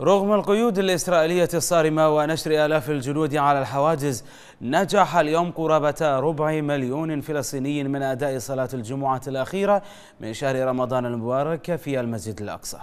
رغم القيود الإسرائيلية الصارمة ونشر آلاف الجنود على الحواجز نجح اليوم قرابة ربع مليون فلسطيني من أداء صلاة الجمعة الأخيرة من شهر رمضان المبارك في المسجد الأقصى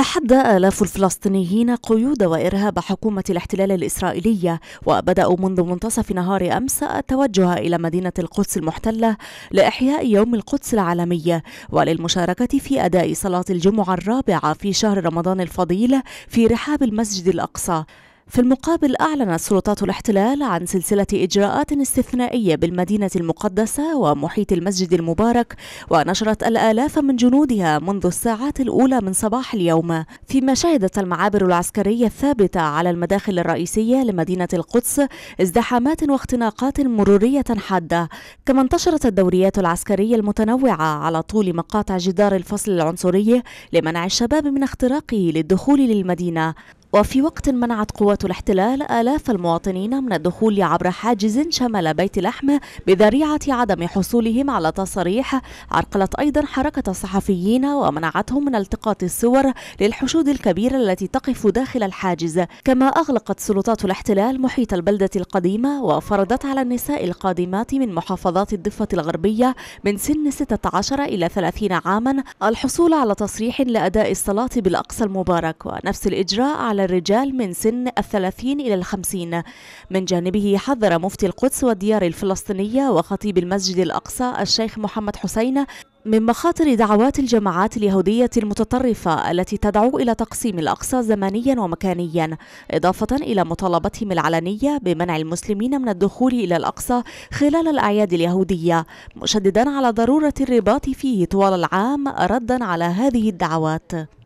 تحدى آلاف الفلسطينيين قيود وإرهاب حكومة الاحتلال الإسرائيلية وبدأوا منذ منتصف نهار أمس التوجه إلى مدينة القدس المحتلة لإحياء يوم القدس العالمي وللمشاركة في أداء صلاة الجمعة الرابعة في شهر رمضان الفضيل في رحاب المسجد الأقصى في المقابل أعلنت سلطات الاحتلال عن سلسلة إجراءات استثنائية بالمدينة المقدسة ومحيط المسجد المبارك ونشرت الآلاف من جنودها منذ الساعات الأولى من صباح اليوم فيما شهدت المعابر العسكرية الثابتة على المداخل الرئيسية لمدينة القدس ازدحامات واختناقات مرورية حادة كما انتشرت الدوريات العسكرية المتنوعة على طول مقاطع جدار الفصل العنصري لمنع الشباب من اختراقه للدخول للمدينة وفي وقت منعت قوات الاحتلال آلاف المواطنين من الدخول عبر حاجز شمل بيت لحم بذريعة عدم حصولهم على تصاريح عرقلت أيضا حركة الصحفيين ومنعتهم من التقاط الصور للحشود الكبيرة التي تقف داخل الحاجز كما أغلقت سلطات الاحتلال محيط البلدة القديمة وفرضت على النساء القادمات من محافظات الضفة الغربية من سن 16 إلى 30 عاما الحصول على تصريح لأداء الصلاة بالأقصى المبارك ونفس الإجراء على الرجال من سن الثلاثين إلى الخمسين من جانبه حذر مفتي القدس والديار الفلسطينية وخطيب المسجد الأقصى الشيخ محمد حسين من مخاطر دعوات الجماعات اليهودية المتطرفة التي تدعو إلى تقسيم الأقصى زمانيا ومكانيا إضافة إلى مطالبتهم العلنية بمنع المسلمين من الدخول إلى الأقصى خلال الأعياد اليهودية مشددا على ضرورة الرباط فيه طوال العام ردا على هذه الدعوات